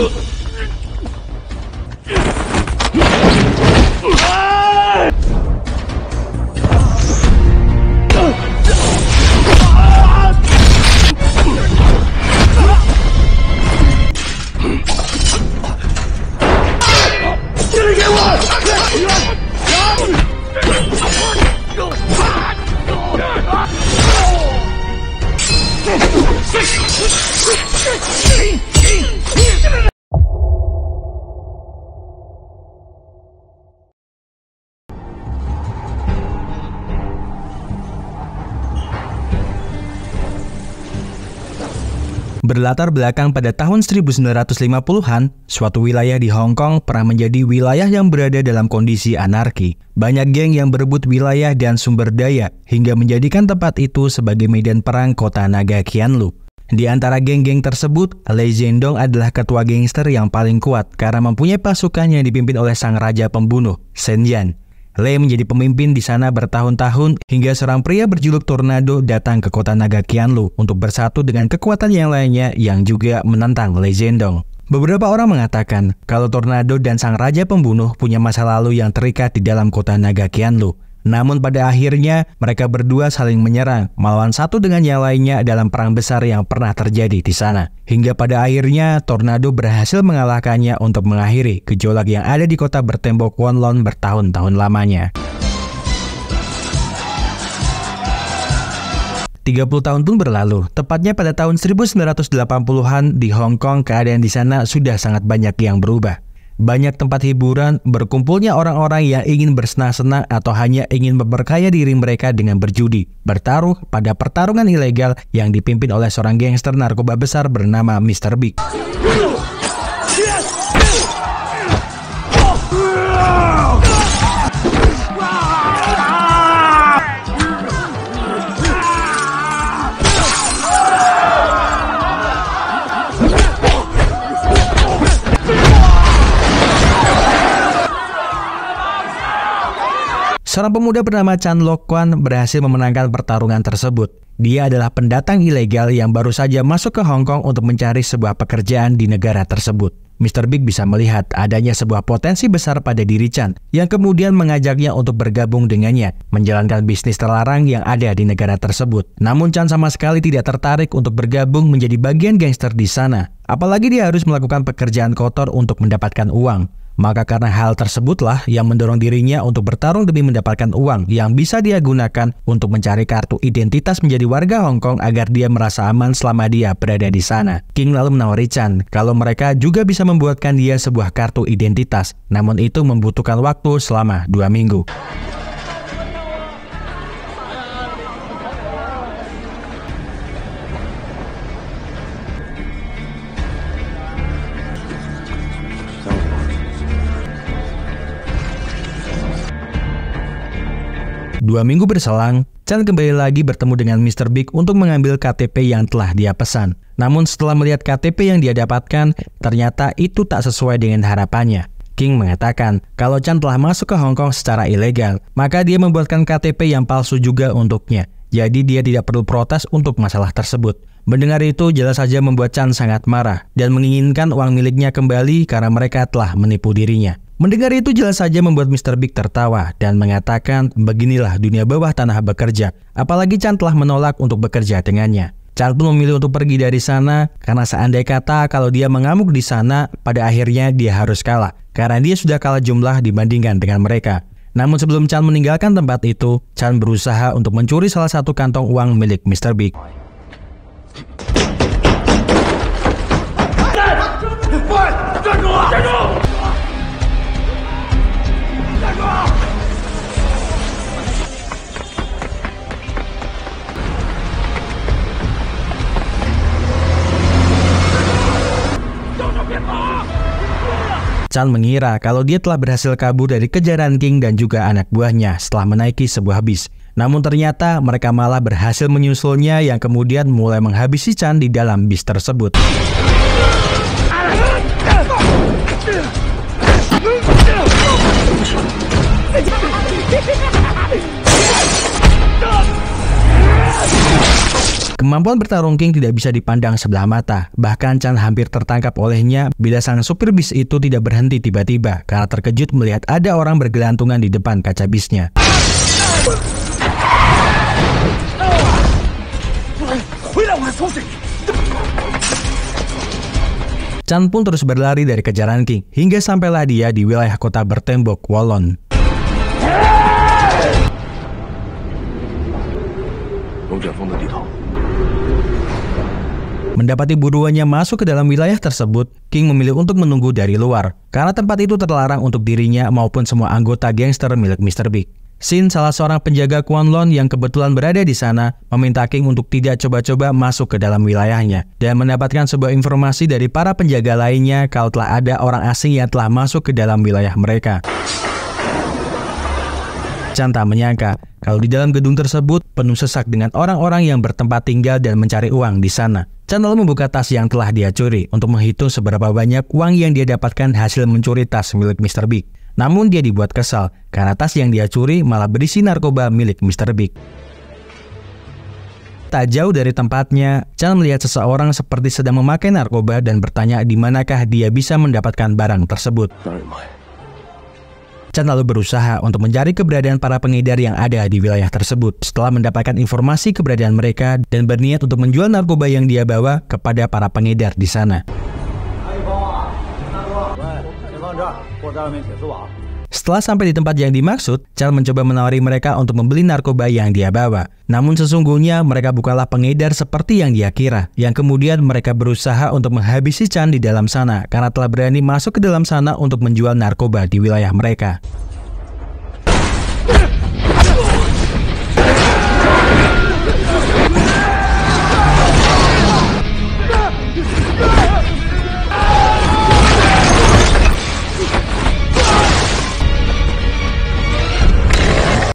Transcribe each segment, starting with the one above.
Six! Berlatar belakang pada tahun 1950-an, suatu wilayah di Hong Kong pernah menjadi wilayah yang berada dalam kondisi anarki. Banyak geng yang berebut wilayah dan sumber daya hingga menjadikan tempat itu sebagai medan perang kota naga Kianlu. Di antara geng-geng tersebut, Lei Zhendong adalah ketua gangster yang paling kuat karena mempunyai pasukan yang dipimpin oleh sang raja pembunuh, Shen Yan. Lei menjadi pemimpin di sana bertahun-tahun hingga seorang pria berjuluk Tornado datang ke kota Naga Qianlu untuk bersatu dengan kekuatan yang lainnya yang juga menentang Lei Zhendong. Beberapa orang mengatakan kalau Tornado dan sang raja pembunuh punya masa lalu yang terikat di dalam kota Naga Qianlu. Namun pada akhirnya mereka berdua saling menyerang, melawan satu dengan yang lainnya dalam perang besar yang pernah terjadi di sana. Hingga pada akhirnya Tornado berhasil mengalahkannya untuk mengakhiri gejolak yang ada di kota bertembok Wonlon bertahun-tahun lamanya. 30 tahun pun berlalu. Tepatnya pada tahun 1980-an di Hong Kong, keadaan di sana sudah sangat banyak yang berubah. Banyak tempat hiburan berkumpulnya orang-orang yang ingin bersenang-senang atau hanya ingin memperkaya diri mereka dengan berjudi, bertaruh pada pertarungan ilegal yang dipimpin oleh seorang gangster narkoba besar bernama Mr. Big. Seorang pemuda bernama Chan Lok Kwan berhasil memenangkan pertarungan tersebut. Dia adalah pendatang ilegal yang baru saja masuk ke Hong Kong untuk mencari sebuah pekerjaan di negara tersebut. Mr. Big bisa melihat adanya sebuah potensi besar pada diri Chan yang kemudian mengajaknya untuk bergabung dengannya, menjalankan bisnis terlarang yang ada di negara tersebut. Namun Chan sama sekali tidak tertarik untuk bergabung menjadi bagian gangster di sana. Apalagi dia harus melakukan pekerjaan kotor untuk mendapatkan uang. Maka karena hal tersebutlah yang mendorong dirinya untuk bertarung demi mendapatkan uang yang bisa dia gunakan untuk mencari kartu identitas menjadi warga Hong Kong agar dia merasa aman selama dia berada di sana. King lalu menawari Chan kalau mereka juga bisa membuatkan dia sebuah kartu identitas, namun itu membutuhkan waktu selama dua minggu. Dua minggu berselang, Chan kembali lagi bertemu dengan Mr. Big untuk mengambil KTP yang telah dia pesan. Namun setelah melihat KTP yang dia dapatkan, ternyata itu tak sesuai dengan harapannya. King mengatakan kalau Chan telah masuk ke Hong Kong secara ilegal, maka dia membuatkan KTP yang palsu juga untuknya. Jadi dia tidak perlu protes untuk masalah tersebut. Mendengar itu jelas saja membuat Chan sangat marah dan menginginkan uang miliknya kembali karena mereka telah menipu dirinya. Mendengar itu jelas saja membuat Mr. Big tertawa dan mengatakan beginilah dunia bawah tanah bekerja. Apalagi Chan telah menolak untuk bekerja dengannya. Chan pun memilih untuk pergi dari sana karena seandai kata kalau dia mengamuk di sana, pada akhirnya dia harus kalah. Karena dia sudah kalah jumlah dibandingkan dengan mereka. Namun sebelum Chan meninggalkan tempat itu, Chan berusaha untuk mencuri salah satu kantong uang milik Mr. Big. Jangan! Jangan! Jangan! Chan mengira kalau dia telah berhasil kabur dari kejaran King dan juga anak buahnya setelah menaiki sebuah bis. Namun ternyata mereka malah berhasil menyusulnya yang kemudian mulai menghabisi Chan di dalam bis tersebut. Kemampuan bertarung King tidak bisa dipandang sebelah mata. Bahkan Chan hampir tertangkap olehnya bila sang supir bis itu tidak berhenti tiba-tiba karena terkejut melihat ada orang bergelantungan di depan kaca bisnya. Chan pun terus berlari dari kejaran King hingga sampailah dia di wilayah kota bertembok Wallon. Mendapati buruannya masuk ke dalam wilayah tersebut, King memilih untuk menunggu dari luar, karena tempat itu terlarang untuk dirinya maupun semua anggota gangster milik Mr. Big. Sin, salah seorang penjaga Kwon Lon yang kebetulan berada di sana, meminta King untuk tidak coba-coba masuk ke dalam wilayahnya, dan mendapatkan sebuah informasi dari para penjaga lainnya kalau telah ada orang asing yang telah masuk ke dalam wilayah mereka. Macan tak menyangka kalau di dalam gedung tersebut penuh sesak dengan orang-orang yang bertempat tinggal dan mencari uang di sana. Chan lalu membuka tas yang telah dia curi untuk menghitung seberapa banyak uang yang dia dapatkan hasil mencuri tas milik Mr. Big. Namun dia dibuat kesal karena tas yang dia curi malah berisi narkoba milik Mr. Big. Tak jauh dari tempatnya, Chan melihat seseorang seperti sedang memakai narkoba dan bertanya di manakah dia bisa mendapatkan barang tersebut. Sorry, Chan lalu berusaha untuk mencari keberadaan para pengedar yang ada di wilayah tersebut setelah mendapatkan informasi keberadaan mereka dan berniat untuk menjual narkoba yang dia bawa kepada para pengedar di sana. Setelah sampai di tempat yang dimaksud, Charles mencoba menawari mereka untuk membeli narkoba yang dia bawa. Namun sesungguhnya mereka bukanlah pengedar seperti yang dia kira, yang kemudian mereka berusaha untuk menghabisi Chan di dalam sana karena telah berani masuk ke dalam sana untuk menjual narkoba di wilayah mereka.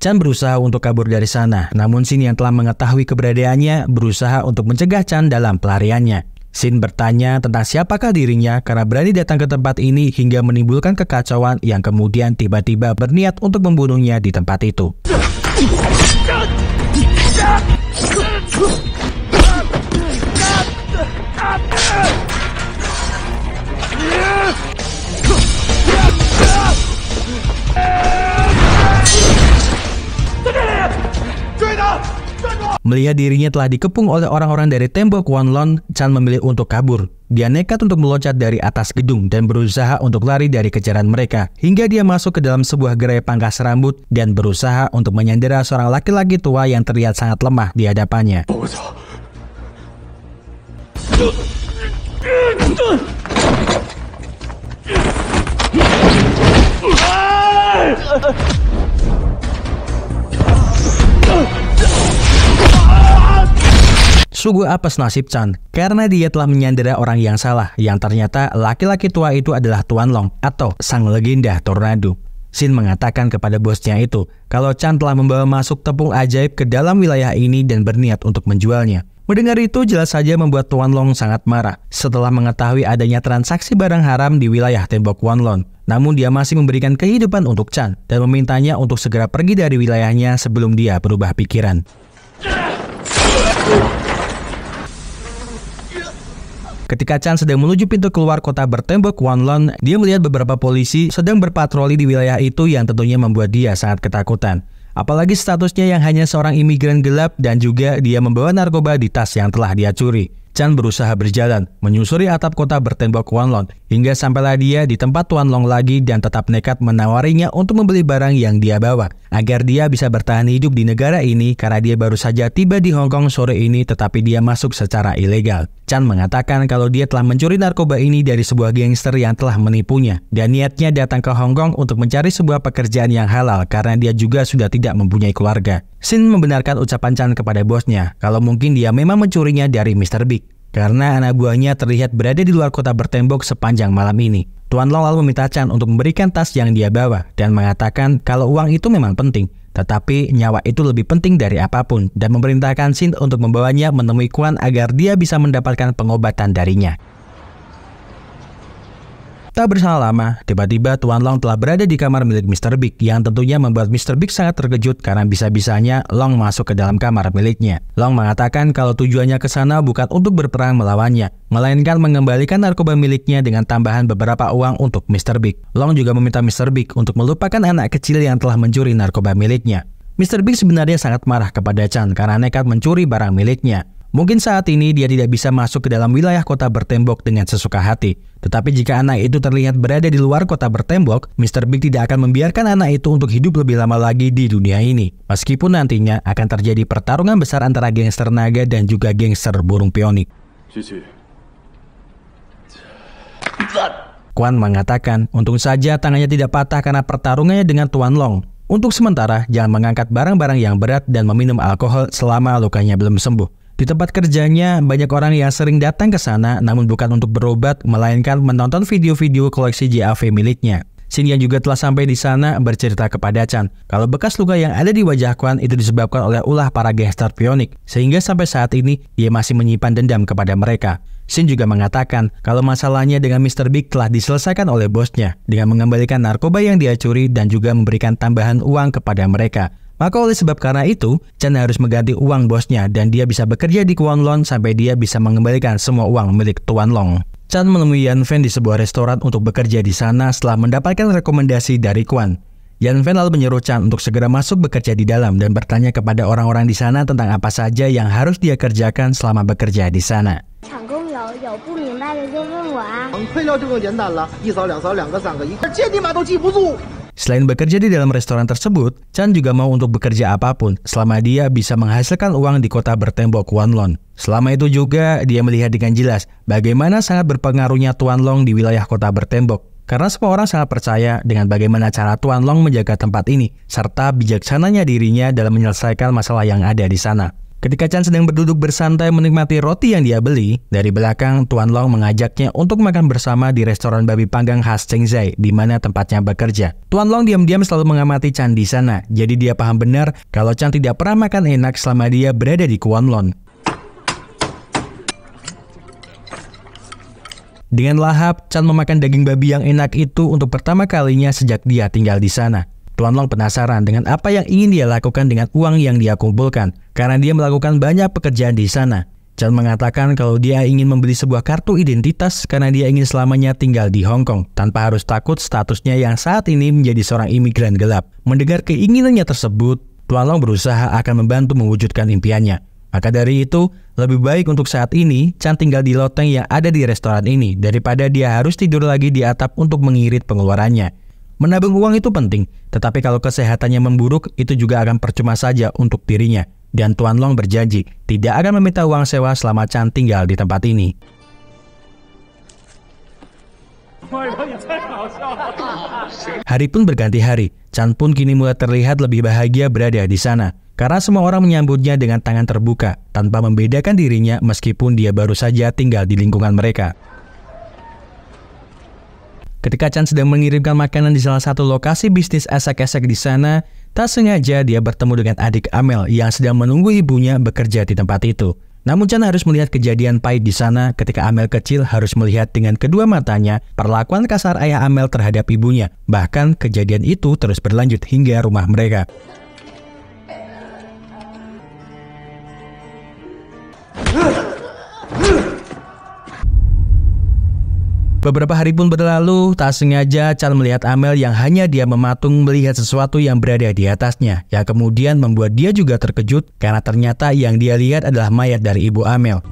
Chan berusaha untuk kabur dari sana, namun Shin yang telah mengetahui keberadaannya berusaha untuk mencegah Chan dalam pelariannya. Shin bertanya tentang siapakah dirinya karena berani datang ke tempat ini hingga menimbulkan kekacauan yang kemudian tiba-tiba berniat untuk membunuhnya di tempat itu. Yeah! Melihat dirinya telah dikepung oleh orang-orang dari tembok Wanlon, Chan memilih untuk kabur. Dia nekat untuk meloncat dari atas gedung dan berusaha untuk lari dari kejaran mereka, hingga dia masuk ke dalam sebuah gerai pangkas rambut dan berusaha untuk menyandera seorang laki-laki tua yang terlihat sangat lemah di hadapannya. Sungguh apes nasib Chan, karena dia telah menyandera orang yang salah, yang ternyata laki-laki tua itu adalah Tuan Long atau sang legenda Tornado. Sin mengatakan kepada bosnya itu kalau Chan telah membawa masuk tepung ajaib ke dalam wilayah ini dan berniat untuk menjualnya. Mendengar itu jelas saja membuat Tuan Long sangat marah setelah mengetahui adanya transaksi barang haram di wilayah tembok Wan Long. Namun dia masih memberikan kehidupan untuk Chan dan memintanya untuk segera pergi dari wilayahnya sebelum dia berubah pikiran. Ketika Chan sedang menuju pintu keluar kota bertembok Wanlon, dia melihat beberapa polisi sedang berpatroli di wilayah itu yang tentunya membuat dia sangat ketakutan. Apalagi statusnya yang hanya seorang imigran gelap dan juga dia membawa narkoba di tas yang telah dia curi. Chan berusaha berjalan, menyusuri atap kota bertembok Long hingga sampailah dia di tempat Long lagi dan tetap nekat menawarinya untuk membeli barang yang dia bawa, agar dia bisa bertahan hidup di negara ini karena dia baru saja tiba di Hong Kong sore ini tetapi dia masuk secara ilegal. Chan mengatakan kalau dia telah mencuri narkoba ini dari sebuah gangster yang telah menipunya dan niatnya datang ke Hong Kong untuk mencari sebuah pekerjaan yang halal karena dia juga sudah tidak mempunyai keluarga. Sin membenarkan ucapan Chan kepada bosnya kalau mungkin dia memang mencurinya dari Mr. Big karena anak buahnya terlihat berada di luar kota bertembok sepanjang malam ini. Tuan Long lalu meminta Chan untuk memberikan tas yang dia bawa dan mengatakan kalau uang itu memang penting. Tetapi nyawa itu lebih penting dari apapun dan memerintahkan Sint untuk membawanya menemui Kuan agar dia bisa mendapatkan pengobatan darinya. Tak bersalah lama, tiba-tiba Tuan Long telah berada di kamar milik Mr. Big yang tentunya membuat Mr. Big sangat terkejut karena bisa-bisanya Long masuk ke dalam kamar miliknya. Long mengatakan kalau tujuannya ke sana bukan untuk berperang melawannya, melainkan mengembalikan narkoba miliknya dengan tambahan beberapa uang untuk Mr. Big. Long juga meminta Mr. Big untuk melupakan anak kecil yang telah mencuri narkoba miliknya. Mr. Big sebenarnya sangat marah kepada Chan karena nekat mencuri barang miliknya. Mungkin saat ini dia tidak bisa masuk ke dalam wilayah kota bertembok dengan sesuka hati. Tetapi jika anak itu terlihat berada di luar kota bertembok, Mr. Big tidak akan membiarkan anak itu untuk hidup lebih lama lagi di dunia ini. Meskipun nantinya akan terjadi pertarungan besar antara gangster naga dan juga gangster burung pionik. Kwan mengatakan, untung saja tangannya tidak patah karena pertarungannya dengan Tuan Long. Untuk sementara, jangan mengangkat barang-barang yang berat dan meminum alkohol selama lukanya belum sembuh. Di tempat kerjanya, banyak orang yang sering datang ke sana namun bukan untuk berobat, melainkan menonton video-video koleksi JAV miliknya. Shin yang juga telah sampai di sana bercerita kepada Chan kalau bekas luka yang ada di wajah Kwan itu disebabkan oleh ulah para gangster pionik sehingga sampai saat ini ia masih menyimpan dendam kepada mereka. Shin juga mengatakan kalau masalahnya dengan Mr. Big telah diselesaikan oleh bosnya dengan mengembalikan narkoba yang dia curi dan juga memberikan tambahan uang kepada mereka. Maka oleh sebab karena itu, Chen harus mengganti uang bosnya dan dia bisa bekerja di Kuan Long sampai dia bisa mengembalikan semua uang milik Tuan Long. Chan menemui Yan Fen di sebuah restoran untuk bekerja di sana setelah mendapatkan rekomendasi dari Kuan. Yan Fen lalu menyuruh Chan untuk segera masuk bekerja di dalam dan bertanya kepada orang-orang di sana tentang apa saja yang harus dia kerjakan selama bekerja di sana. Selain bekerja di dalam restoran tersebut, Chan juga mau untuk bekerja apapun selama dia bisa menghasilkan uang di kota bertembok Wanlon. Selama itu juga, dia melihat dengan jelas bagaimana sangat berpengaruhnya Tuan Long di wilayah kota bertembok. Karena semua orang sangat percaya dengan bagaimana cara Tuan Long menjaga tempat ini, serta bijaksananya dirinya dalam menyelesaikan masalah yang ada di sana. Ketika Chan sedang berduduk bersantai menikmati roti yang dia beli, dari belakang Tuan Long mengajaknya untuk makan bersama di restoran babi panggang khas Zai, di mana tempatnya bekerja. Tuan Long diam-diam selalu mengamati Chan di sana, jadi dia paham benar kalau Chan tidak pernah makan enak selama dia berada di Kuanlon. Dengan lahap, Chan memakan daging babi yang enak itu untuk pertama kalinya sejak dia tinggal di sana. Tuan Long penasaran dengan apa yang ingin dia lakukan dengan uang yang dia kumpulkan, karena dia melakukan banyak pekerjaan di sana. Chan mengatakan kalau dia ingin membeli sebuah kartu identitas karena dia ingin selamanya tinggal di Hong Kong tanpa harus takut statusnya yang saat ini menjadi seorang imigran gelap. Mendengar keinginannya tersebut, Tuan Long berusaha akan membantu mewujudkan impiannya. Maka dari itu, lebih baik untuk saat ini Chan tinggal di loteng yang ada di restoran ini daripada dia harus tidur lagi di atap untuk mengirit pengeluarannya. Menabung uang itu penting, tetapi kalau kesehatannya memburuk, itu juga akan percuma saja untuk dirinya. Dan Tuan Long berjanji tidak akan meminta uang sewa selama Chan tinggal di tempat ini. Hari pun berganti hari. Chan pun kini mulai terlihat lebih bahagia berada di sana. Karena semua orang menyambutnya dengan tangan terbuka, tanpa membedakan dirinya meskipun dia baru saja tinggal di lingkungan mereka. Ketika Chan sedang mengirimkan makanan di salah satu lokasi bisnis esek-esek di sana, tak sengaja dia bertemu dengan adik Amel yang sedang menunggu ibunya bekerja di tempat itu. Namun Chan harus melihat kejadian pahit di sana ketika Amel kecil harus melihat dengan kedua matanya perlakuan kasar ayah Amel terhadap ibunya. Bahkan kejadian itu terus berlanjut hingga rumah mereka. Beberapa hari pun berlalu, tak sengaja Chan melihat Amel yang hanya dia mematung melihat sesuatu yang berada di atasnya, yang kemudian membuat dia juga terkejut karena ternyata yang dia lihat adalah mayat dari ibu Amel.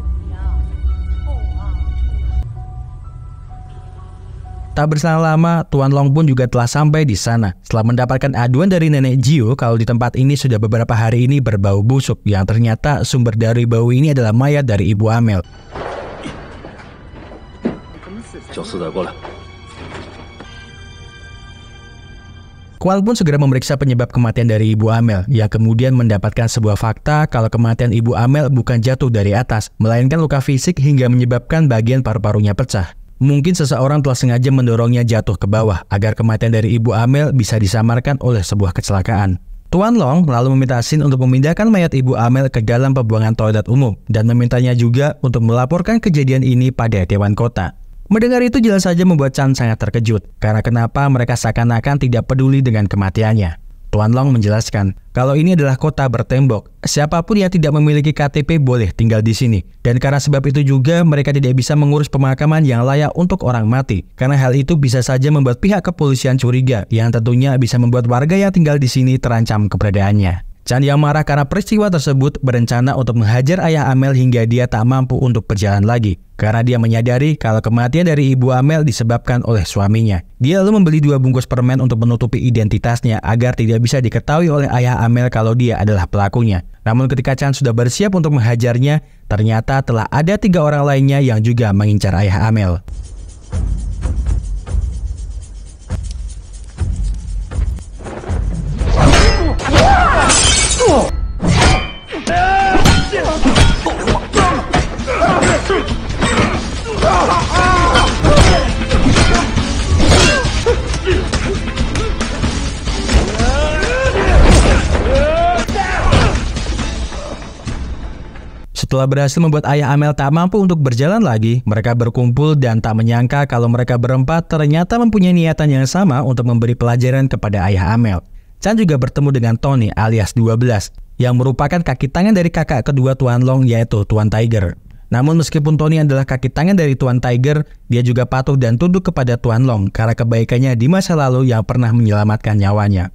Tak berselang lama, Tuan Long pun juga telah sampai di sana. Setelah mendapatkan aduan dari nenek Jiu kalau di tempat ini sudah beberapa hari ini berbau busuk, yang ternyata sumber dari bau ini adalah mayat dari ibu Amel. 小四的，过来。Kual pun segera memeriksa penyebab kematian dari Ibu Amel. Ia kemudian mendapatkan sebuah fakta kalau kematian Ibu Amel bukan jatuh dari atas, melainkan luka fisik hingga menyebabkan bagian paru-parunya pecah. Mungkin seseorang telah sengaja mendorongnya jatuh ke bawah agar kematian dari Ibu Amel bisa disamarkan oleh sebuah kecelakaan. Tuan Long lalu meminta Sin untuk memindahkan mayat Ibu Amel ke dalam pembuangan toilet umum dan memintanya juga untuk melaporkan kejadian ini pada Dewan Kota. Mendengar itu jelas saja membuat Chan sangat terkejut, karena kenapa mereka seakan-akan tidak peduli dengan kematiannya. Tuan Long menjelaskan, kalau ini adalah kota bertembok, siapapun yang tidak memiliki KTP boleh tinggal di sini. Dan karena sebab itu juga mereka tidak bisa mengurus pemakaman yang layak untuk orang mati. Karena hal itu bisa saja membuat pihak kepolisian curiga, yang tentunya bisa membuat warga yang tinggal di sini terancam keberadaannya. Chan yang marah karena peristiwa tersebut berencana untuk menghajar ayah Amel hingga dia tak mampu untuk berjalan lagi. Karena dia menyadari kalau kematian dari ibu Amel disebabkan oleh suaminya. Dia lalu membeli dua bungkus permen untuk menutupi identitasnya agar tidak bisa diketahui oleh ayah Amel kalau dia adalah pelakunya. Namun ketika Chan sudah bersiap untuk menghajarnya, ternyata telah ada tiga orang lainnya yang juga mengincar ayah Amel. Setelah berhasil membuat ayah Amel tak mampu untuk berjalan lagi, mereka berkumpul dan tak menyangka kalau mereka berempat ternyata mempunyai niatan yang sama untuk memberi pelajaran kepada ayah Amel. Chan juga bertemu dengan Tony alias 12, yang merupakan kaki tangan dari kakak kedua Tuan Long yaitu Tuan Tiger. Namun meskipun Tony adalah kaki tangan dari Tuan Tiger, dia juga patuh dan tunduk kepada Tuan Long karena kebaikannya di masa lalu yang pernah menyelamatkan nyawanya.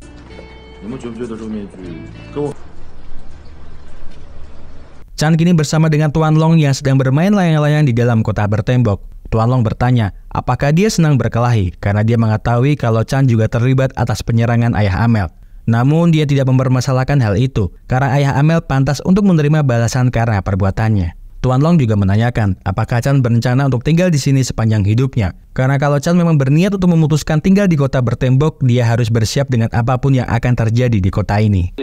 Chan kini bersama dengan Tuan Long yang sedang bermain layang-layang di dalam kota bertembok. Tuan Long bertanya, apakah dia senang berkelahi karena dia mengetahui kalau Chan juga terlibat atas penyerangan ayah Amel. Namun dia tidak mempermasalahkan hal itu karena ayah Amel pantas untuk menerima balasan karena perbuatannya. Tuan Long juga menanyakan apakah Chan berencana untuk tinggal di sini sepanjang hidupnya. Karena kalau Chan memang berniat untuk memutuskan tinggal di kota bertembok, dia harus bersiap dengan apapun yang akan terjadi di kota ini.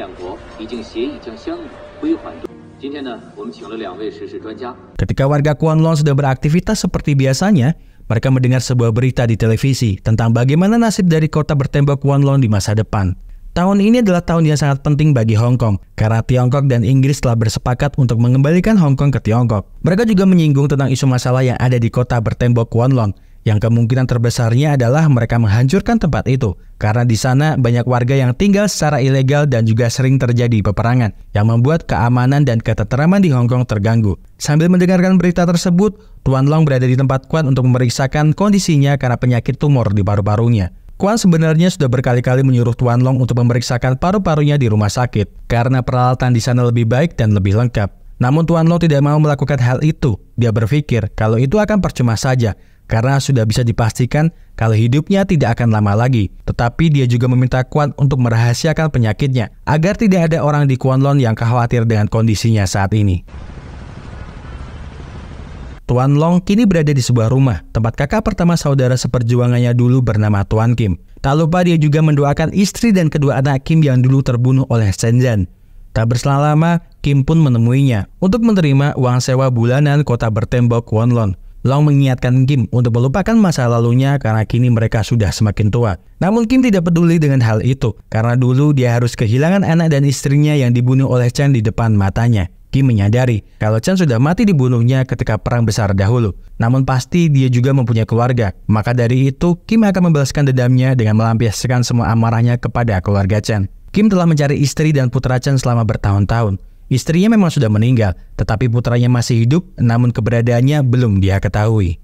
Ketika warga Kuanlon sudah beraktivitas seperti biasanya, mereka mendengar sebuah berita di televisi tentang bagaimana nasib dari kota bertembok Kuanlon di masa depan. Tahun ini adalah tahun yang sangat penting bagi Hong Kong karena Tiongkok dan Inggris telah bersepakat untuk mengembalikan Hong Kong ke Tiongkok. Mereka juga menyinggung tentang isu masalah yang ada di kota bertembok Kuanlon yang kemungkinan terbesarnya adalah mereka menghancurkan tempat itu karena di sana banyak warga yang tinggal secara ilegal dan juga sering terjadi peperangan yang membuat keamanan dan keteteraman di Hong Kong terganggu. Sambil mendengarkan berita tersebut, Tuan Long berada di tempat Kuan untuk memeriksakan kondisinya karena penyakit tumor di paru-parunya. Kuan sebenarnya sudah berkali-kali menyuruh Tuan Long untuk memeriksakan paru-parunya di rumah sakit karena peralatan di sana lebih baik dan lebih lengkap. Namun Tuan Long tidak mau melakukan hal itu. Dia berpikir kalau itu akan percuma saja karena sudah bisa dipastikan kalau hidupnya tidak akan lama lagi. Tetapi dia juga meminta Kwan untuk merahasiakan penyakitnya agar tidak ada orang di Kwanlon yang khawatir dengan kondisinya saat ini. Tuan Long kini berada di sebuah rumah, tempat kakak pertama saudara seperjuangannya dulu bernama Tuan Kim. Tak lupa dia juga mendoakan istri dan kedua anak Kim yang dulu terbunuh oleh Senjan. Tak berselang lama, Kim pun menemuinya untuk menerima uang sewa bulanan kota bertembok Wonlon. Long mengingatkan Kim untuk melupakan masa lalunya karena kini mereka sudah semakin tua. Namun Kim tidak peduli dengan hal itu, karena dulu dia harus kehilangan anak dan istrinya yang dibunuh oleh Chen di depan matanya. Kim menyadari kalau Chen sudah mati dibunuhnya ketika perang besar dahulu. Namun pasti dia juga mempunyai keluarga. Maka dari itu, Kim akan membalaskan dendamnya dengan melampiaskan semua amarahnya kepada keluarga Chen. Kim telah mencari istri dan putra Chen selama bertahun-tahun. Istrinya memang sudah meninggal, tetapi putranya masih hidup, namun keberadaannya belum dia ketahui.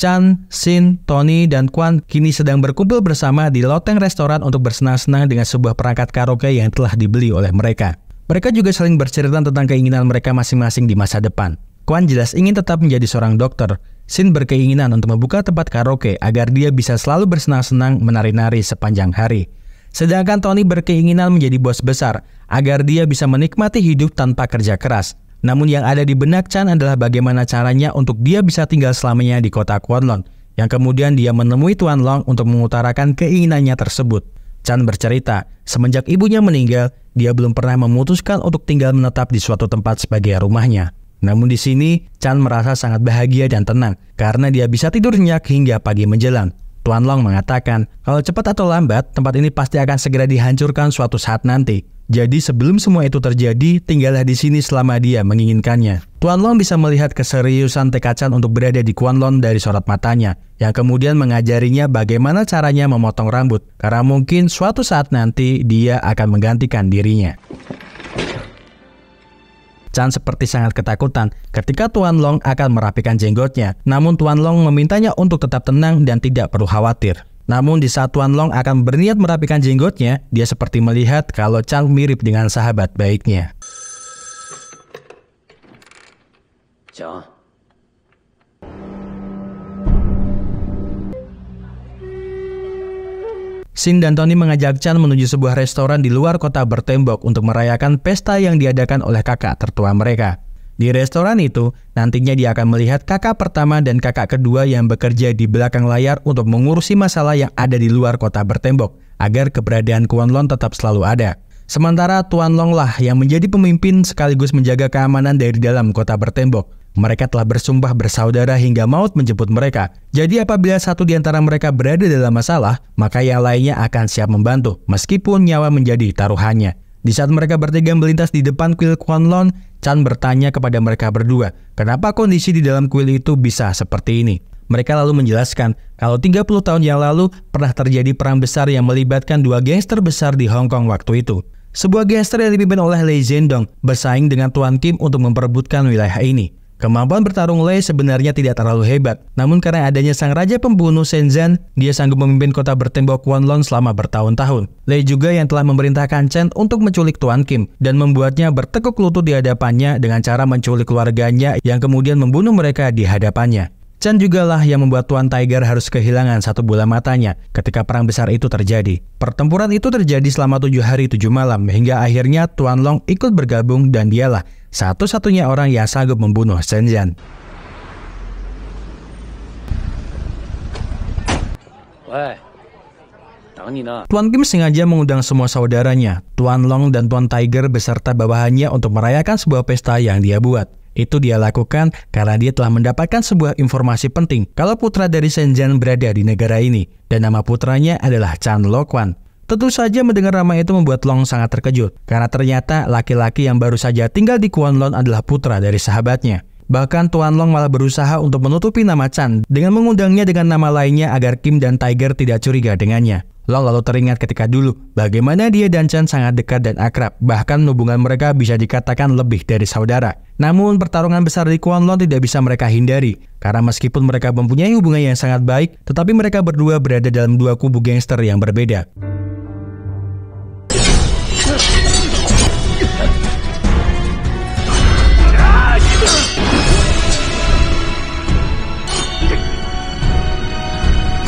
Chan, Sin, Tony, dan Kwan kini sedang berkumpul bersama di loteng restoran untuk bersenang-senang dengan sebuah perangkat karaoke yang telah dibeli oleh mereka. Mereka juga saling bercerita tentang keinginan mereka masing-masing di masa depan. Kwan jelas ingin tetap menjadi seorang dokter. Sin berkeinginan untuk membuka tempat karaoke agar dia bisa selalu bersenang-senang menari-nari sepanjang hari. Sedangkan Tony berkeinginan menjadi bos besar agar dia bisa menikmati hidup tanpa kerja keras. Namun yang ada di benak Chan adalah bagaimana caranya untuk dia bisa tinggal selamanya di kota Kwonlon, yang kemudian dia menemui Tuan Long untuk mengutarakan keinginannya tersebut. Chan bercerita, semenjak ibunya meninggal, dia belum pernah memutuskan untuk tinggal menetap di suatu tempat sebagai rumahnya. Namun di sini, Chan merasa sangat bahagia dan tenang karena dia bisa tidur nyenyak hingga pagi menjelang. Tuan Long mengatakan, kalau cepat atau lambat, tempat ini pasti akan segera dihancurkan suatu saat nanti. Jadi sebelum semua itu terjadi, tinggallah di sini selama dia menginginkannya. Tuan Long bisa melihat keseriusan Tekacan untuk berada di Kuan Long dari sorot matanya, yang kemudian mengajarinya bagaimana caranya memotong rambut, karena mungkin suatu saat nanti dia akan menggantikan dirinya. Chan seperti sangat ketakutan ketika Tuan Long akan merapikan jenggotnya. Namun Tuan Long memintanya untuk tetap tenang dan tidak perlu khawatir. Namun di saat Tuan Long akan berniat merapikan jenggotnya, dia seperti melihat kalau Chang mirip dengan sahabat baiknya. Chang. Sin dan Tony mengajak Chan menuju sebuah restoran di luar kota bertembok untuk merayakan pesta yang diadakan oleh kakak tertua mereka. Di restoran itu, nantinya dia akan melihat kakak pertama dan kakak kedua yang bekerja di belakang layar untuk mengurusi masalah yang ada di luar kota bertembok, agar keberadaan Kuan Lon tetap selalu ada. Sementara Tuan Long lah yang menjadi pemimpin sekaligus menjaga keamanan dari dalam kota bertembok. Mereka telah bersumpah bersaudara hingga maut menjemput mereka. Jadi apabila satu di antara mereka berada dalam masalah, maka yang lainnya akan siap membantu, meskipun nyawa menjadi taruhannya. Di saat mereka bertiga melintas di depan kuil Lon, Chan bertanya kepada mereka berdua, kenapa kondisi di dalam kuil itu bisa seperti ini? Mereka lalu menjelaskan kalau 30 tahun yang lalu pernah terjadi perang besar yang melibatkan dua gangster besar di Hong Kong waktu itu. Sebuah gangster yang dipimpin oleh Lei Zhendong bersaing dengan Tuan Kim untuk memperebutkan wilayah ini. Kemampuan bertarung Lei sebenarnya tidak terlalu hebat, namun karena adanya sang raja pembunuh Shenzhen, dia sanggup memimpin kota bertembok Wanlong selama bertahun-tahun. Lei juga yang telah memerintahkan Chen untuk menculik Tuan Kim dan membuatnya bertekuk lutut di hadapannya dengan cara menculik keluarganya yang kemudian membunuh mereka di hadapannya. Chen juga lah yang membuat Tuan Tiger harus kehilangan satu bola matanya ketika perang besar itu terjadi. Pertempuran itu terjadi selama tujuh hari tujuh malam hingga akhirnya Tuan Long ikut bergabung dan dialah satu-satunya orang yang sanggup membunuh Shenzhen. Tuan Kim sengaja mengundang semua saudaranya, Tuan Long dan Tuan Tiger beserta bawahannya untuk merayakan sebuah pesta yang dia buat. Itu dia lakukan karena dia telah mendapatkan sebuah informasi penting kalau putra dari Shenzhen berada di negara ini. Dan nama putranya adalah Chan Lo Kwan. Tentu saja mendengar nama itu membuat Long sangat terkejut, karena ternyata laki-laki yang baru saja tinggal di Kuan Lon adalah putra dari sahabatnya. Bahkan Tuan Long malah berusaha untuk menutupi nama Chan dengan mengundangnya dengan nama lainnya agar Kim dan Tiger tidak curiga dengannya. Long lalu teringat ketika dulu bagaimana dia dan Chen sangat dekat dan akrab, bahkan hubungan mereka bisa dikatakan lebih dari saudara. Namun pertarungan besar di Kuanlong tidak bisa mereka hindari, karena meskipun mereka mempunyai hubungan yang sangat baik, tetapi mereka berdua berada dalam dua kubu gangster yang berbeda.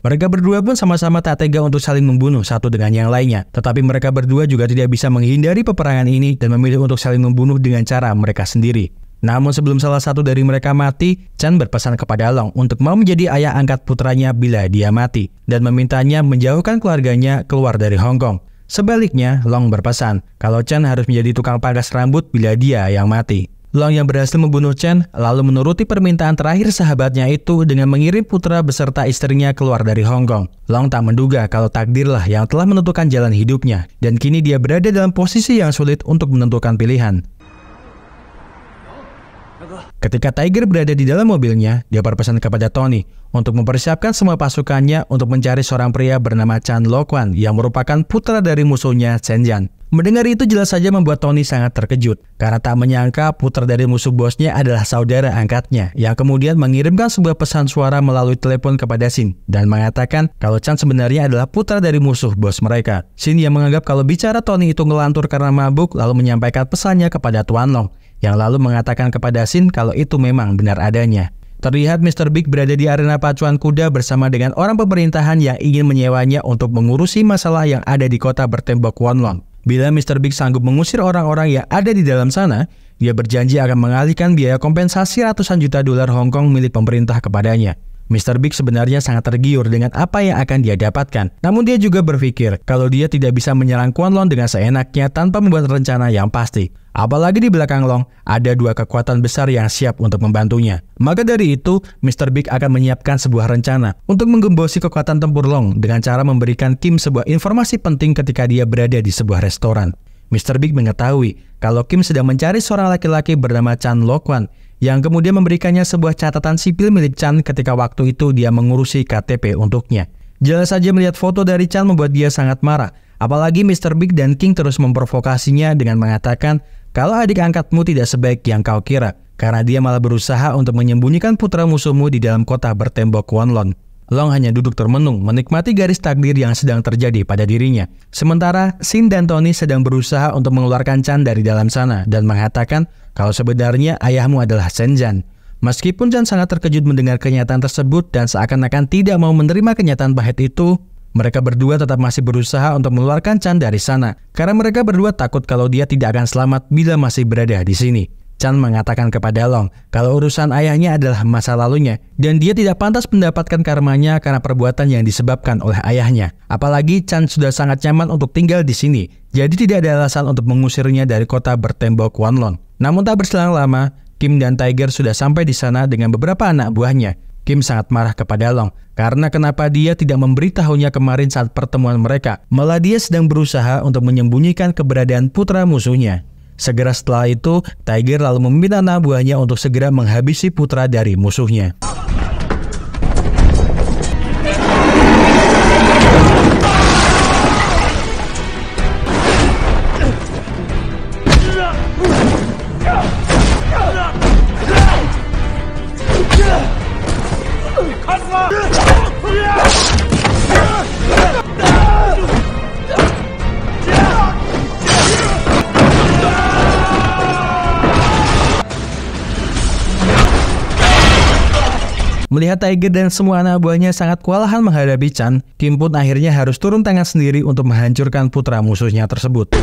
Mereka berdua pun sama-sama tak tega untuk saling membunuh satu dengan yang lainnya. Tetapi mereka berdua juga tidak bisa menghindari peperangan ini dan memilih untuk saling membunuh dengan cara mereka sendiri. Namun sebelum salah satu dari mereka mati, Chan berpesan kepada Long untuk mau menjadi ayah angkat putranya bila dia mati dan memintanya menjauhkan keluarganya keluar dari Hong Kong. Sebaliknya, Long berpesan kalau Chan harus menjadi tukang pangkas rambut bila dia yang mati. Long yang berhasil membunuh Chen lalu menuruti permintaan terakhir sahabatnya itu dengan mengirim putra beserta istrinya keluar dari Hong Kong. Long tak menduga kalau takdirlah yang telah menentukan jalan hidupnya dan kini dia berada dalam posisi yang sulit untuk menentukan pilihan. Ketika Tiger berada di dalam mobilnya, dia berpesan kepada Tony untuk mempersiapkan semua pasukannya untuk mencari seorang pria bernama Chan Kwan yang merupakan putra dari musuhnya Chen Jian. Mendengar itu jelas saja membuat Tony sangat terkejut, karena tak menyangka putra dari musuh bosnya adalah saudara angkatnya, yang kemudian mengirimkan sebuah pesan suara melalui telepon kepada Sin, dan mengatakan kalau Chan sebenarnya adalah putra dari musuh bos mereka. Sin yang menganggap kalau bicara Tony itu ngelantur karena mabuk, lalu menyampaikan pesannya kepada Tuan Long, yang lalu mengatakan kepada Sin kalau itu memang benar adanya. Terlihat Mr. Big berada di arena pacuan kuda bersama dengan orang pemerintahan yang ingin menyewanya untuk mengurusi masalah yang ada di kota bertembok Wonlong. Bila Mr. Big sanggup mengusir orang-orang yang ada di dalam sana, dia berjanji akan mengalihkan biaya kompensasi ratusan juta dolar Hong Kong milik pemerintah kepadanya. Mr. Big sebenarnya sangat tergiur dengan apa yang akan dia dapatkan. Namun dia juga berpikir kalau dia tidak bisa menyerang Long dengan seenaknya tanpa membuat rencana yang pasti. Apalagi di belakang Long, ada dua kekuatan besar yang siap untuk membantunya. Maka dari itu, Mr. Big akan menyiapkan sebuah rencana untuk menggembosi kekuatan tempur Long dengan cara memberikan Kim sebuah informasi penting ketika dia berada di sebuah restoran. Mr. Big mengetahui kalau Kim sedang mencari seorang laki-laki bernama Chan Lo Kwan yang kemudian memberikannya sebuah catatan sipil milik Chan ketika waktu itu dia mengurusi KTP untuknya. Jelas saja melihat foto dari Chan membuat dia sangat marah, apalagi Mr. Big dan King terus memprovokasinya dengan mengatakan kalau adik angkatmu tidak sebaik yang kau kira, karena dia malah berusaha untuk menyembunyikan putra musuhmu di dalam kota bertembok Wonlon. Long hanya duduk termenung menikmati garis takdir yang sedang terjadi pada dirinya. Sementara Sin dan Tony sedang berusaha untuk mengeluarkan Chan dari dalam sana dan mengatakan kalau sebenarnya ayahmu adalah Senjan. Meskipun Chan sangat terkejut mendengar kenyataan tersebut dan seakan-akan tidak mau menerima kenyataan pahit itu, mereka berdua tetap masih berusaha untuk mengeluarkan Chan dari sana karena mereka berdua takut kalau dia tidak akan selamat bila masih berada di sini. Chan mengatakan kepada Long kalau urusan ayahnya adalah masa lalunya dan dia tidak pantas mendapatkan karmanya karena perbuatan yang disebabkan oleh ayahnya. Apalagi Chan sudah sangat nyaman untuk tinggal di sini, jadi tidak ada alasan untuk mengusirnya dari kota bertembok Wanlong. Namun tak berselang lama, Kim dan Tiger sudah sampai di sana dengan beberapa anak buahnya. Kim sangat marah kepada Long karena kenapa dia tidak memberitahunya kemarin saat pertemuan mereka, malah dia sedang berusaha untuk menyembunyikan keberadaan putra musuhnya. Segera setelah itu, Tiger lalu meminta anak buahnya untuk segera menghabisi putra dari musuhnya. Melihat Tiger dan semua anak buahnya sangat kewalahan menghadapi Chan, Kim pun akhirnya harus turun tangan sendiri untuk menghancurkan putra musuhnya tersebut.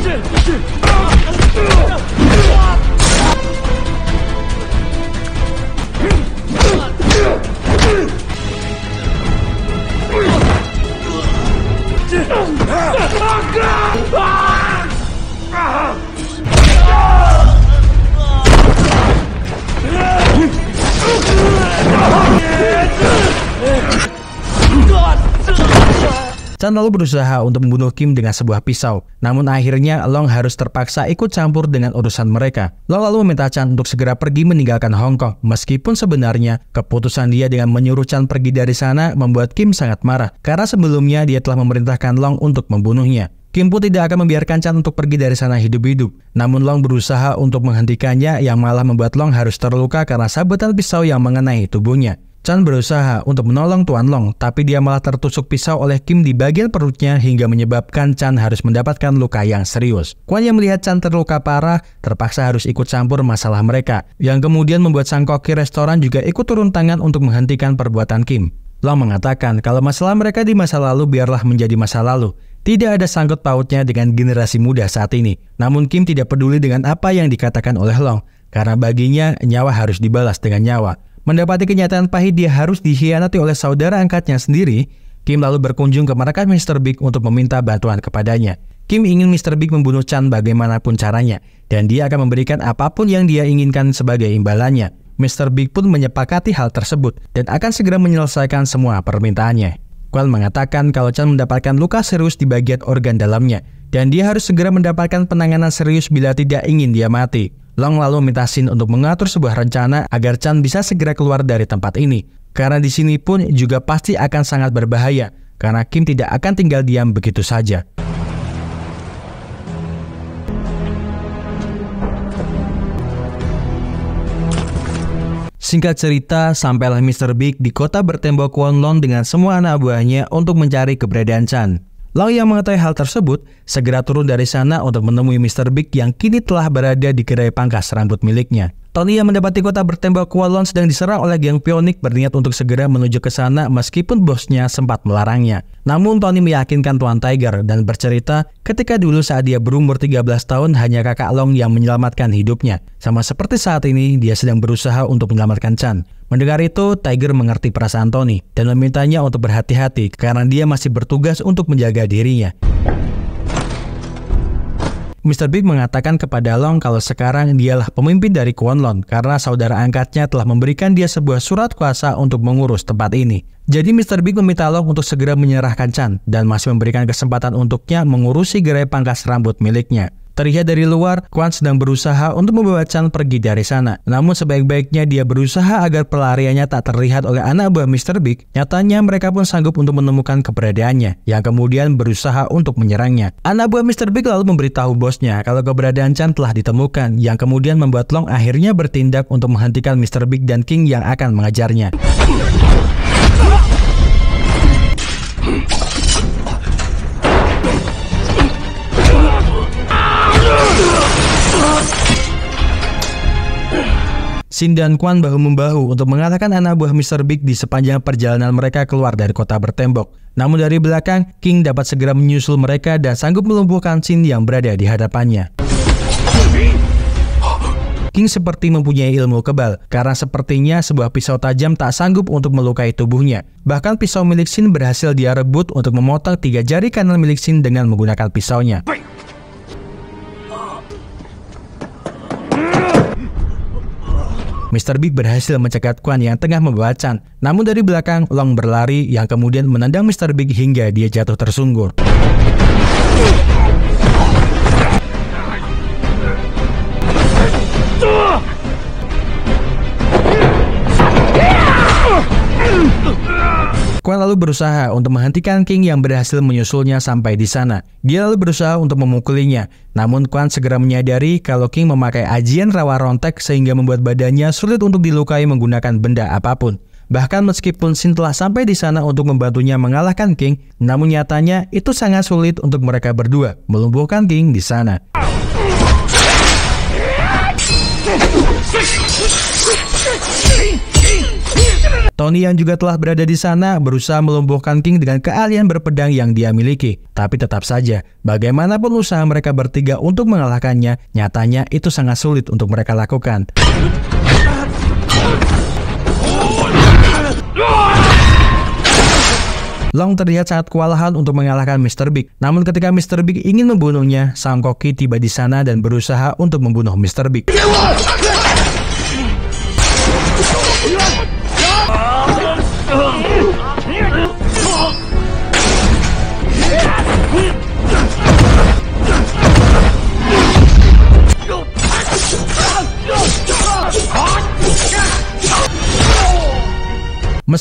Chan lalu berusaha untuk membunuh Kim dengan sebuah pisau. Namun akhirnya Long harus terpaksa ikut campur dengan urusan mereka. Long lalu meminta Chan untuk segera pergi meninggalkan Hong Kong. Meskipun sebenarnya keputusan dia dengan menyuruh Chan pergi dari sana membuat Kim sangat marah karena sebelumnya dia telah memerintahkan Long untuk membunuhnya. Kim pun tidak akan membiarkan Chan untuk pergi dari sana hidup-hidup. Namun Long berusaha untuk menghentikannya yang malah membuat Long harus terluka karena sabetan pisau yang mengenai tubuhnya. Chan berusaha untuk menolong Tuan Long, tapi dia malah tertusuk pisau oleh Kim di bagian perutnya hingga menyebabkan Chan harus mendapatkan luka yang serius. Kuan yang melihat Chan terluka parah, terpaksa harus ikut campur masalah mereka, yang kemudian membuat sang koki restoran juga ikut turun tangan untuk menghentikan perbuatan Kim. Long mengatakan kalau masalah mereka di masa lalu biarlah menjadi masa lalu. Tidak ada sangkut pautnya dengan generasi muda saat ini. Namun Kim tidak peduli dengan apa yang dikatakan oleh Long, karena baginya nyawa harus dibalas dengan nyawa. Mendapati kenyataan pahit dia harus dikhianati oleh saudara angkatnya sendiri, Kim lalu berkunjung ke markas Mr. Big untuk meminta bantuan kepadanya. Kim ingin Mr. Big membunuh Chan bagaimanapun caranya, dan dia akan memberikan apapun yang dia inginkan sebagai imbalannya. Mr. Big pun menyepakati hal tersebut dan akan segera menyelesaikan semua permintaannya. Quan mengatakan kalau Chan mendapatkan luka serius di bagian organ dalamnya, dan dia harus segera mendapatkan penanganan serius bila tidak ingin dia mati. Long lalu minta Shin untuk mengatur sebuah rencana agar Chan bisa segera keluar dari tempat ini. Karena di sini pun juga pasti akan sangat berbahaya, karena Kim tidak akan tinggal diam begitu saja. Singkat cerita, sampailah Mr. Big di kota bertembok Kwon Long dengan semua anak buahnya untuk mencari keberadaan Chan. Lau yang mengetahui hal tersebut segera turun dari sana untuk menemui Mr. Big yang kini telah berada di kedai pangkas rambut miliknya. Tony yang mendapati kota bertembak Kualon sedang diserang oleh geng pionik berniat untuk segera menuju ke sana meskipun bosnya sempat melarangnya. Namun Tony meyakinkan Tuan Tiger dan bercerita ketika dulu saat dia berumur 13 tahun hanya kakak Long yang menyelamatkan hidupnya. Sama seperti saat ini dia sedang berusaha untuk menyelamatkan Chan. Mendengar itu, Tiger mengerti perasaan Tony dan memintanya untuk berhati-hati karena dia masih bertugas untuk menjaga dirinya. Mr. Big mengatakan kepada Long kalau sekarang dialah pemimpin dari Kwonlon karena saudara angkatnya telah memberikan dia sebuah surat kuasa untuk mengurus tempat ini. Jadi Mr. Big meminta Long untuk segera menyerahkan Chan dan masih memberikan kesempatan untuknya mengurusi gerai pangkas rambut miliknya. Terlihat dari luar, Kwan sedang berusaha untuk membawa Chan pergi dari sana. Namun sebaik-baiknya dia berusaha agar pelariannya tak terlihat oleh anak buah Mr. Big. Nyatanya mereka pun sanggup untuk menemukan keberadaannya, yang kemudian berusaha untuk menyerangnya. Anak buah Mr. Big lalu memberitahu bosnya kalau keberadaan Chan telah ditemukan, yang kemudian membuat Long akhirnya bertindak untuk menghentikan Mr. Big dan King yang akan mengejarnya. Sin dan Kwan bahu-membahu untuk mengatakan anak buah Mr. Big di sepanjang perjalanan mereka keluar dari kota bertembok. Namun dari belakang, King dapat segera menyusul mereka dan sanggup melumpuhkan Sin yang berada di hadapannya. King seperti mempunyai ilmu kebal, karena sepertinya sebuah pisau tajam tak sanggup untuk melukai tubuhnya. Bahkan pisau milik Sin berhasil dia rebut untuk memotong tiga jari kanan milik Sin dengan menggunakan pisaunya. nya. Mr. Big berhasil mencegat Kwan yang tengah membaca, Namun dari belakang, Long berlari yang kemudian menendang Mr. Big hingga dia jatuh tersungkur. Kuan lalu berusaha untuk menghentikan King yang berhasil menyusulnya sampai di sana. Dia lalu berusaha untuk memukulinya, namun Kuan segera menyadari kalau King memakai ajian rawa rontek sehingga membuat badannya sulit untuk dilukai menggunakan benda apapun. Bahkan meskipun Sin telah sampai di sana untuk membantunya mengalahkan King, namun nyatanya itu sangat sulit untuk mereka berdua melumpuhkan King di sana. Tony yang juga telah berada di sana berusaha melumpuhkan King dengan keahlian berpedang yang dia miliki. Tapi tetap saja, bagaimanapun usaha mereka bertiga untuk mengalahkannya, nyatanya itu sangat sulit untuk mereka lakukan. Long terlihat sangat kewalahan untuk mengalahkan Mr. Big. Namun ketika Mr. Big ingin membunuhnya, Sang Koki tiba di sana dan berusaha untuk membunuh Mr. Big.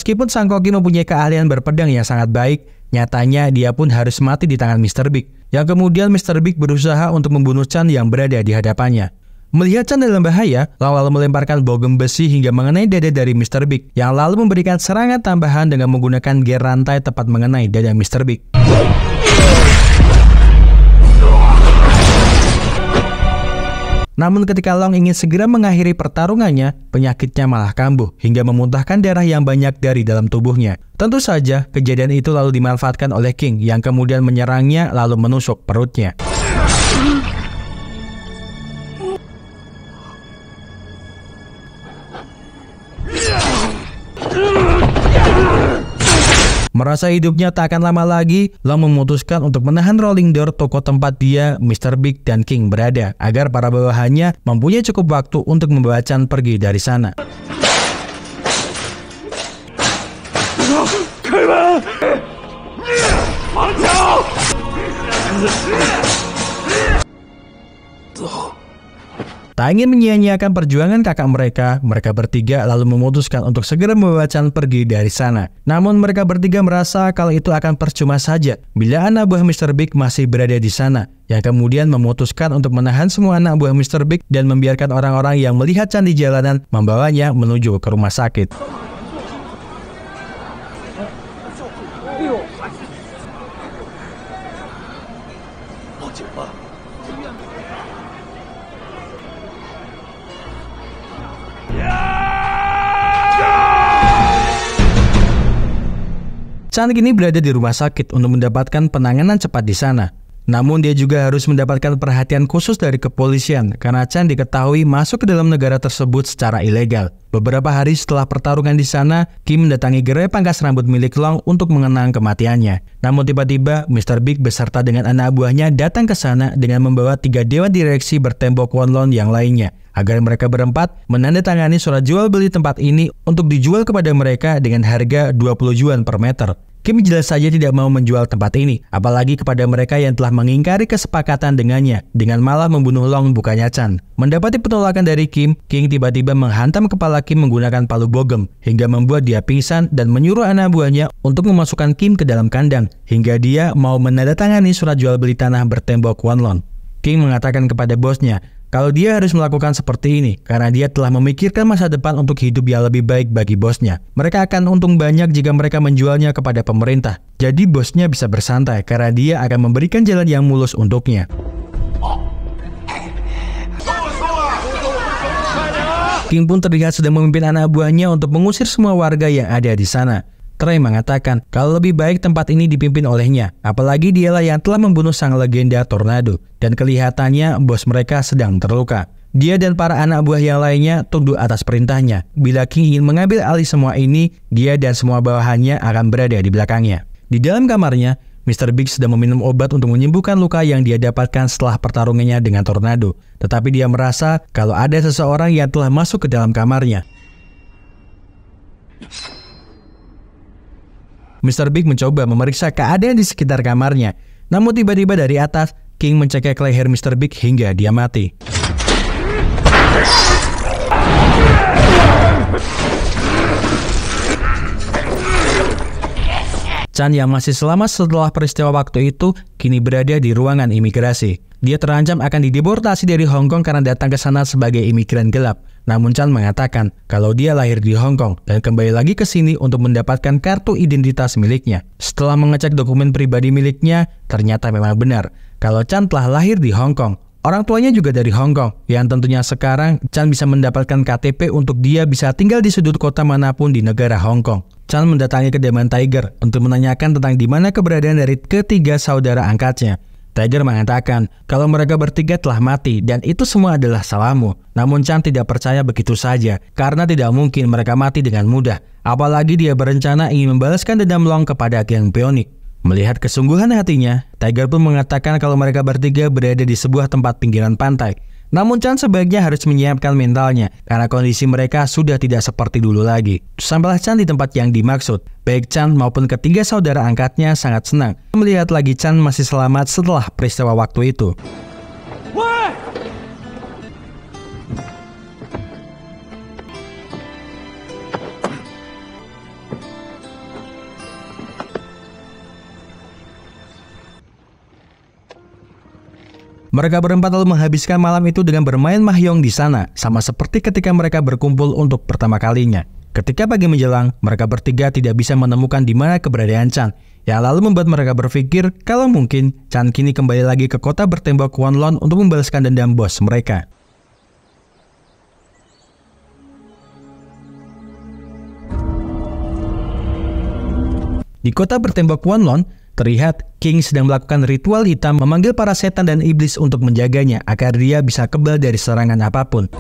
Meskipun Sang Koki mempunyai keahlian berpedang yang sangat baik, nyatanya dia pun harus mati di tangan Mr. Big. Yang kemudian Mr. Big berusaha untuk membunuh Chan yang berada di hadapannya. Melihat Chan dalam bahaya, Lawal melemparkan bogem besi hingga mengenai dada dari Mr. Big, yang lalu memberikan serangan tambahan dengan menggunakan gear rantai tepat mengenai dada Mr. Big. Namun ketika Long ingin segera mengakhiri pertarungannya, penyakitnya malah kambuh hingga memuntahkan darah yang banyak dari dalam tubuhnya. Tentu saja, kejadian itu lalu dimanfaatkan oleh King yang kemudian menyerangnya lalu menusuk perutnya. Merasa hidupnya tak akan lama lagi, Long memutuskan untuk menahan rolling door toko tempat dia, Mr. Big dan King berada, agar para bawahannya mempunyai cukup waktu untuk Chan pergi dari sana. Oh, Tak ingin menyia-nyiakan perjuangan kakak mereka, mereka bertiga lalu memutuskan untuk segera membawa Chan pergi dari sana. Namun mereka bertiga merasa kalau itu akan percuma saja bila anak buah Mr. Big masih berada di sana yang kemudian memutuskan untuk menahan semua anak buah Mr. Big dan membiarkan orang-orang yang melihat Chan di jalanan membawanya menuju ke rumah sakit. Chan kini berada di rumah sakit untuk mendapatkan penanganan cepat di sana. Namun dia juga harus mendapatkan perhatian khusus dari kepolisian karena Chan diketahui masuk ke dalam negara tersebut secara ilegal. Beberapa hari setelah pertarungan di sana, Kim mendatangi gerai pangkas rambut milik Long untuk mengenang kematiannya. Namun tiba-tiba, Mr. Big beserta dengan anak buahnya datang ke sana dengan membawa tiga dewa direksi bertembok Wonlon yang lainnya agar mereka berempat menandatangani surat jual beli tempat ini untuk dijual kepada mereka dengan harga 20 yuan per meter. Kim jelas saja tidak mau menjual tempat ini, apalagi kepada mereka yang telah mengingkari kesepakatan dengannya, dengan malah membunuh Long bukannya Chan. Mendapati penolakan dari Kim, King tiba-tiba menghantam kepala Kim menggunakan palu bogem, hingga membuat dia pingsan dan menyuruh anak buahnya untuk memasukkan Kim ke dalam kandang, hingga dia mau menandatangani surat jual beli tanah bertembok Wanlon. King mengatakan kepada bosnya, kalau dia harus melakukan seperti ini karena dia telah memikirkan masa depan untuk hidup yang lebih baik bagi bosnya, mereka akan untung banyak jika mereka menjualnya kepada pemerintah. Jadi bosnya bisa bersantai karena dia akan memberikan jalan yang mulus untuknya. King pun terlihat sedang memimpin anak buahnya untuk mengusir semua warga yang ada di sana. Trey mengatakan kalau lebih baik tempat ini dipimpin olehnya, apalagi dialah yang telah membunuh sang legenda Tornado, dan kelihatannya bos mereka sedang terluka. Dia dan para anak buah yang lainnya tunduk atas perintahnya. Bila King ingin mengambil alih semua ini, dia dan semua bawahannya akan berada di belakangnya. Di dalam kamarnya, Mr. Big sedang meminum obat untuk menyembuhkan luka yang dia dapatkan setelah pertarungannya dengan Tornado. Tetapi dia merasa kalau ada seseorang yang telah masuk ke dalam kamarnya. Mr. Big mencoba memeriksa keadaan di sekitar kamarnya. Namun tiba-tiba dari atas, King mencekik leher Mr. Big hingga dia mati. Chan yang masih selamat setelah peristiwa waktu itu kini berada di ruangan imigrasi. Dia terancam akan dideportasi dari Hong Kong karena datang ke sana sebagai imigran gelap. Namun Chan mengatakan kalau dia lahir di Hong Kong dan kembali lagi ke sini untuk mendapatkan kartu identitas miliknya. Setelah mengecek dokumen pribadi miliknya, ternyata memang benar kalau Chan telah lahir di Hong Kong. Orang tuanya juga dari Hong Kong, yang tentunya sekarang Chan bisa mendapatkan KTP untuk dia bisa tinggal di sudut kota manapun di negara Hong Kong. Chan mendatangi kediaman Tiger untuk menanyakan tentang di mana keberadaan dari ketiga saudara angkatnya. Tiger mengatakan kalau mereka bertiga telah mati dan itu semua adalah salahmu. Namun Chan tidak percaya begitu saja karena tidak mungkin mereka mati dengan mudah. Apalagi dia berencana ingin membalaskan dendam Long kepada geng Pionik. Melihat kesungguhan hatinya, Tiger pun mengatakan kalau mereka bertiga berada di sebuah tempat pinggiran pantai namun Chan sebaiknya harus menyiapkan mentalnya karena kondisi mereka sudah tidak seperti dulu lagi. Sampailah Chan di tempat yang dimaksud. Baik Chan maupun ketiga saudara angkatnya sangat senang melihat lagi Chan masih selamat setelah peristiwa waktu itu. Mereka berempat lalu menghabiskan malam itu dengan bermain mahjong di sana, sama seperti ketika mereka berkumpul untuk pertama kalinya. Ketika pagi menjelang, mereka bertiga tidak bisa menemukan di mana keberadaan Chan, yang lalu membuat mereka berpikir kalau mungkin Chan kini kembali lagi ke kota bertembok Wanlon untuk membalaskan dendam bos mereka. Di kota bertembok Wanlon, Terlihat, King sedang melakukan ritual hitam memanggil para setan dan iblis untuk menjaganya agar dia bisa kebal dari serangan apapun.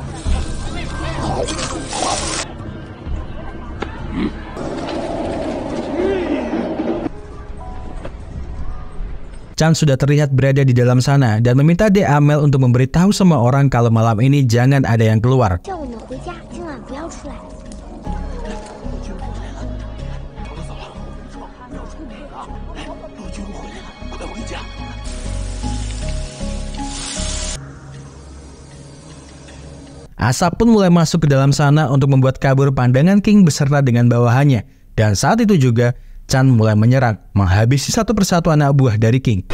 Chan sudah terlihat berada di dalam sana dan meminta De Amel untuk memberitahu semua orang kalau malam ini jangan ada yang keluar. Asap pun mulai masuk ke dalam sana untuk membuat kabur pandangan King beserta dengan bawahannya. Dan saat itu juga, Chan mulai menyerang, menghabisi satu persatu anak buah dari King.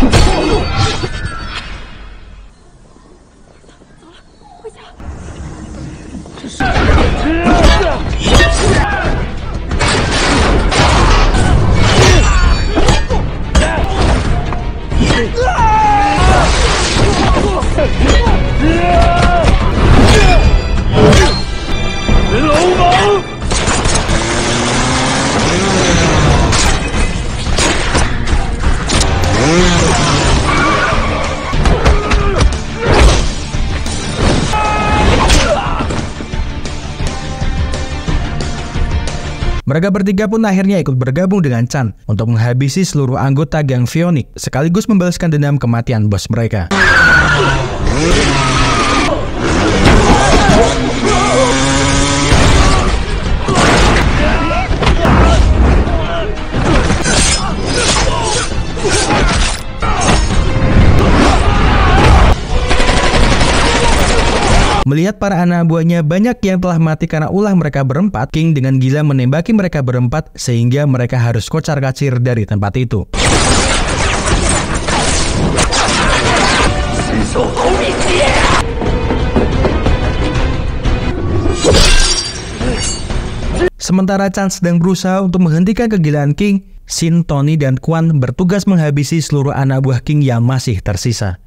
Mereka bertiga pun akhirnya ikut bergabung dengan Chan untuk menghabisi seluruh anggota gang Fionic sekaligus membalaskan dendam kematian bos mereka. Melihat para anak buahnya banyak yang telah mati karena ulah mereka berempat, King dengan gila menembaki mereka berempat sehingga mereka harus kocar-kacir dari tempat itu. Sementara Chan sedang berusaha untuk menghentikan kegilaan King, Shin, Tony, dan Kwan bertugas menghabisi seluruh anak buah King yang masih tersisa.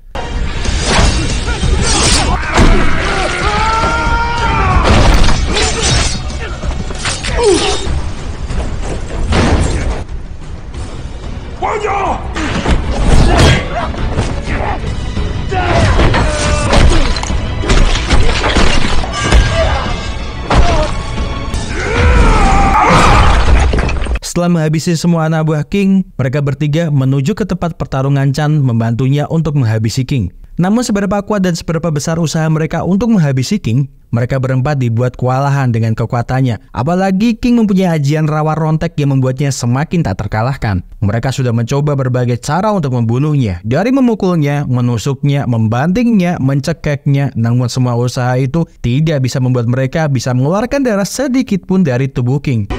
Setelah menghabisi semua anak buah King, mereka bertiga menuju ke tempat pertarungan Chan membantunya untuk menghabisi King. Namun seberapa kuat dan seberapa besar usaha mereka untuk menghabisi King, mereka berempat dibuat kewalahan dengan kekuatannya. Apalagi King mempunyai ajian rawa rontek yang membuatnya semakin tak terkalahkan. Mereka sudah mencoba berbagai cara untuk membunuhnya. Dari memukulnya, menusuknya, membantingnya, mencekeknya, namun semua usaha itu tidak bisa membuat mereka bisa mengeluarkan darah sedikit pun dari tubuh King.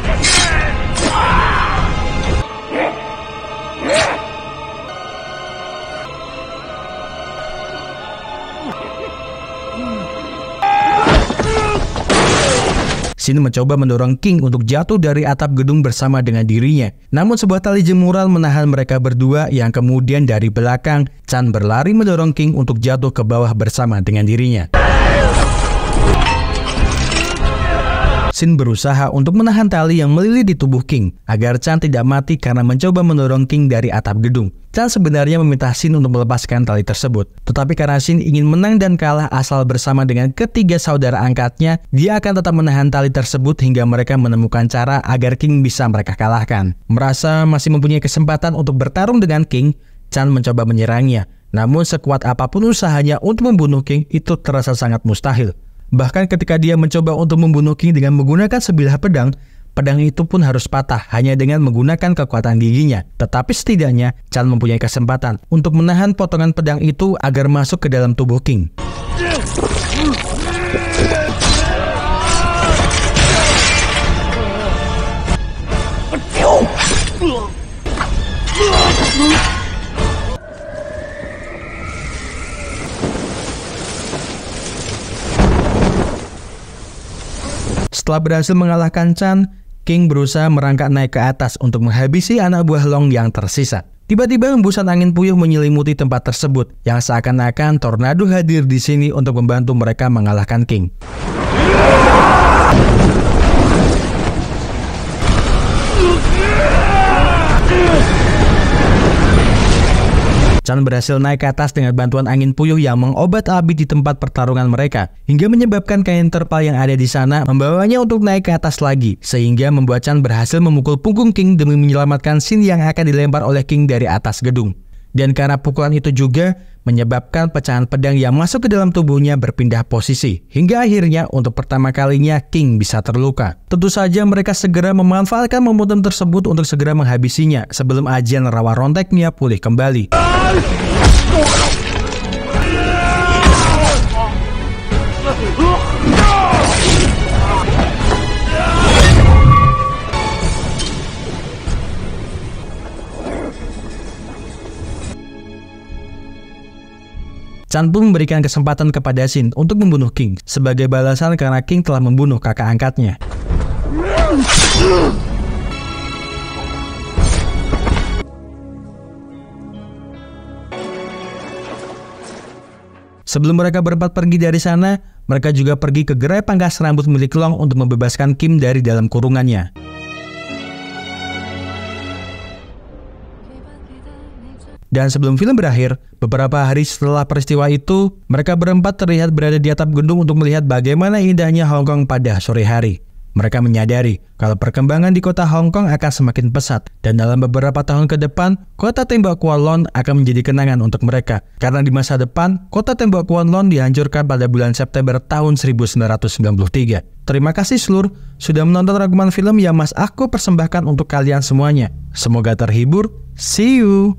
Sin mencoba mendorong King untuk jatuh dari atap gedung bersama dengan dirinya. Namun sebuah tali jemuran menahan mereka berdua yang kemudian dari belakang Chan berlari mendorong King untuk jatuh ke bawah bersama dengan dirinya. Sin berusaha untuk menahan tali yang melilit di tubuh King agar Chan tidak mati karena mencoba mendorong King dari atap gedung. Chan sebenarnya meminta Sin untuk melepaskan tali tersebut, tetapi karena Sin ingin menang dan kalah asal bersama dengan ketiga saudara angkatnya, dia akan tetap menahan tali tersebut hingga mereka menemukan cara agar King bisa mereka kalahkan. Merasa masih mempunyai kesempatan untuk bertarung dengan King, Chan mencoba menyerangnya. Namun sekuat apapun usahanya untuk membunuh King itu terasa sangat mustahil. Bahkan ketika dia mencoba untuk membunuh King dengan menggunakan sebilah pedang, pedang itu pun harus patah hanya dengan menggunakan kekuatan giginya. Tetapi setidaknya, Chan mempunyai kesempatan untuk menahan potongan pedang itu agar masuk ke dalam tubuh King. Setelah berhasil mengalahkan Chan, King berusaha merangkak naik ke atas untuk menghabisi anak buah Long yang tersisa. Tiba-tiba hembusan angin puyuh menyelimuti tempat tersebut yang seakan-akan tornado hadir di sini untuk membantu mereka mengalahkan King. Chan berhasil naik ke atas dengan bantuan angin puyuh yang mengobat Abi di tempat pertarungan mereka, hingga menyebabkan kain terpal yang ada di sana membawanya untuk naik ke atas lagi, sehingga membuat Chan berhasil memukul punggung King demi menyelamatkan Shin yang akan dilempar oleh King dari atas gedung. Dan karena pukulan itu juga menyebabkan pecahan pedang yang masuk ke dalam tubuhnya berpindah posisi. Hingga akhirnya untuk pertama kalinya King bisa terluka. Tentu saja mereka segera memanfaatkan momentum tersebut untuk segera menghabisinya sebelum ajian rawa ronteknya pulih kembali. Chan pun memberikan kesempatan kepada Sin untuk membunuh King sebagai balasan karena King telah membunuh kakak angkatnya. Sebelum mereka berempat pergi dari sana, mereka juga pergi ke gerai pangkas rambut milik Long untuk membebaskan Kim dari dalam kurungannya. Dan sebelum film berakhir, beberapa hari setelah peristiwa itu, mereka berempat terlihat berada di atap gedung untuk melihat bagaimana indahnya Hong Kong pada sore hari. Mereka menyadari kalau perkembangan di kota Hong Kong akan semakin pesat dan dalam beberapa tahun ke depan, kota tembok Kowloon akan menjadi kenangan untuk mereka karena di masa depan, kota tembok Kowloon dihancurkan pada bulan September tahun 1993. Terima kasih seluruh sudah menonton rangkuman film yang Mas aku persembahkan untuk kalian semuanya. Semoga terhibur. See you.